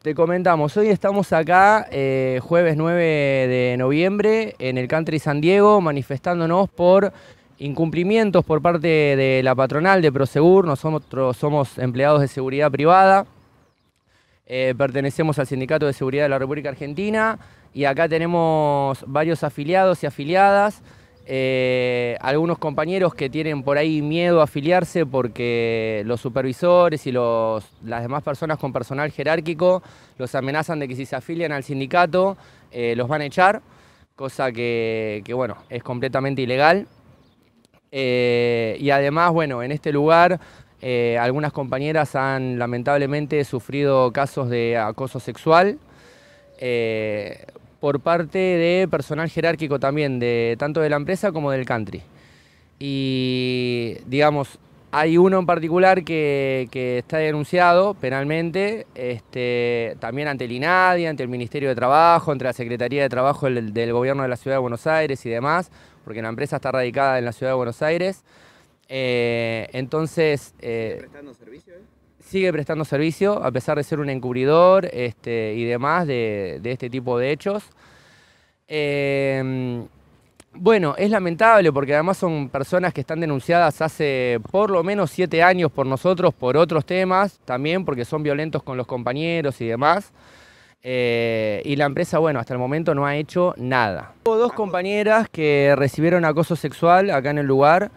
Te comentamos, hoy estamos acá eh, jueves 9 de noviembre en el Country San Diego manifestándonos por incumplimientos por parte de la patronal de Prosegur, nosotros somos empleados de seguridad privada, eh, pertenecemos al Sindicato de Seguridad de la República Argentina y acá tenemos varios afiliados y afiliadas eh, algunos compañeros que tienen por ahí miedo a afiliarse porque los supervisores y los, las demás personas con personal jerárquico los amenazan de que si se afilian al sindicato eh, los van a echar, cosa que, bueno, es completamente ilegal. Eh, y además, bueno, en este lugar algunas compañeras han lamentablemente sufrido casos de acoso sexual por parte de personal jerárquico también, de, tanto de la empresa como del country. Y digamos, hay uno en particular que, está denunciado penalmente, este, también ante el INADI, ante el Ministerio de Trabajo, ante la Secretaría de Trabajo del Gobierno de la Ciudad de Buenos Aires y demás, porque la empresa está radicada en la Ciudad de Buenos Aires. Eh, entonces... Eh, ¿Sigue prestando servicio? ¿eh? Sigue prestando servicio, a pesar de ser un encubridor este, y demás de, este tipo de hechos. Em, bueno, es lamentable porque además son personas que están denunciadas hace por lo menos siete años por nosotros por otros temas, también porque son violentos con los compañeros y demás. y la empresa, bueno, hasta el momento no ha hecho nada. Hubo dos compañeras que recibieron acoso sexual acá en el lugar.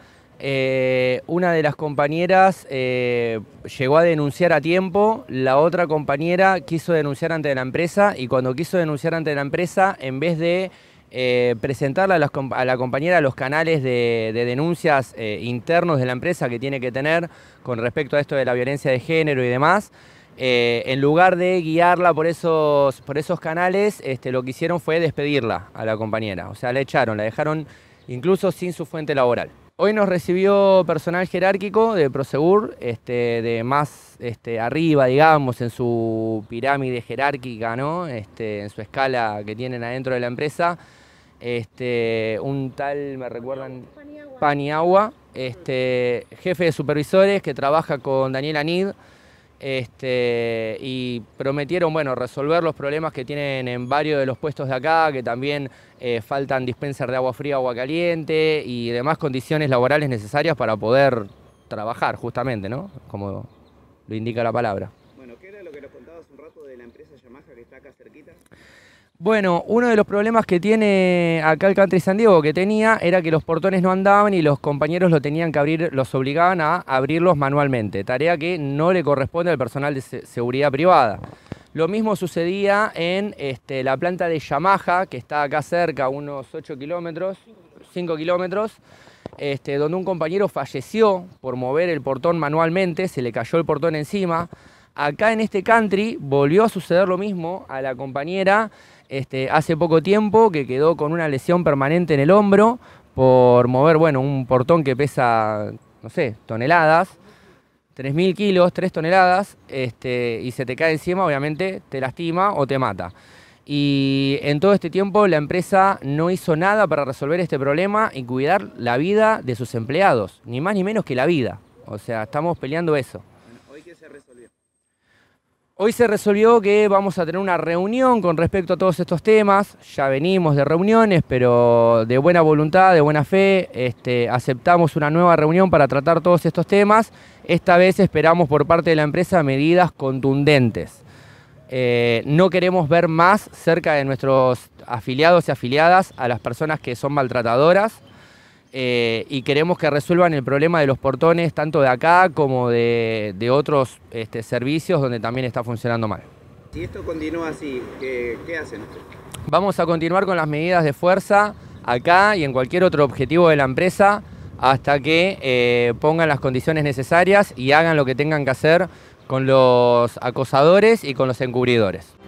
Eh, una de las compañeras eh, llegó a denunciar a tiempo, la otra compañera quiso denunciar ante la empresa y cuando quiso denunciar ante la empresa, en vez de eh, presentarla a, la compañera los canales de, denuncias internos de la empresa que tiene que tener con respecto a esto de la violencia de género y demás, en lugar de guiarla por esos, canales, este, lo que hicieron fue despedirla a la compañera. O sea, la echaron, la dejaron incluso sin su fuente laboral. Hoy nos recibió personal jerárquico de Prosegur, este, de más este, arriba, digamos, en su pirámide jerárquica, este, en su escala que tienen adentro de la empresa. un tal, me recuerdan, Paniagua, jefe de supervisores que trabaja con Daniel Anid. Este, y prometieron bueno, resolver los problemas que tienen en varios de los puestos de acá, que también eh, faltan dispensers de agua fría, agua caliente y demás condiciones laborales necesarias para poder trabajar, justamente, ¿no? Como lo indica la palabra. Bueno, ¿qué era lo que nos contabas un rato de la empresa Yamaha que está acá cerquita? Bueno, uno de los problemas que tiene acá el Country San Diego que tenía era que los portones no andaban y los compañeros lo tenían que abrir, los obligaban a abrirlos manualmente, tarea que no le corresponde al personal de seguridad privada. Lo mismo sucedía en este, la planta de Yamaha, que está acá cerca, unos 8 kilómetros, 5 kilómetros, este, donde un compañero falleció por mover el portón manualmente, se le cayó el portón encima. Acá en este country volvió a suceder lo mismo a la compañera este, hace poco tiempo que quedó con una lesión permanente en el hombro por mover, bueno, un portón que pesa, no sé, toneladas, 3.000 kilos, 3 toneladas, este, y se te cae encima, obviamente te lastima o te mata. Y en todo este tiempo la empresa no hizo nada para resolver este problema y cuidar la vida de sus empleados, ni más ni menos que la vida. O sea, estamos peleando eso. Hoy se resolvió que vamos a tener una reunión con respecto a todos estos temas. Ya venimos de reuniones, pero de buena voluntad, de buena fe, este, aceptamos una nueva reunión para tratar todos estos temas. Esta vez esperamos por parte de la empresa medidas contundentes. Eh, no queremos ver más cerca de nuestros afiliados y afiliadas a las personas que son maltratadoras eh, y queremos que resuelvan el problema de los portones, tanto de acá como de, otros este, servicios donde también está funcionando mal. Si esto continúa así, ¿qué, hacen Vamos a continuar con las medidas de fuerza acá y en cualquier otro objetivo de la empresa hasta que eh, pongan las condiciones necesarias y hagan lo que tengan que hacer con los acosadores y con los encubridores.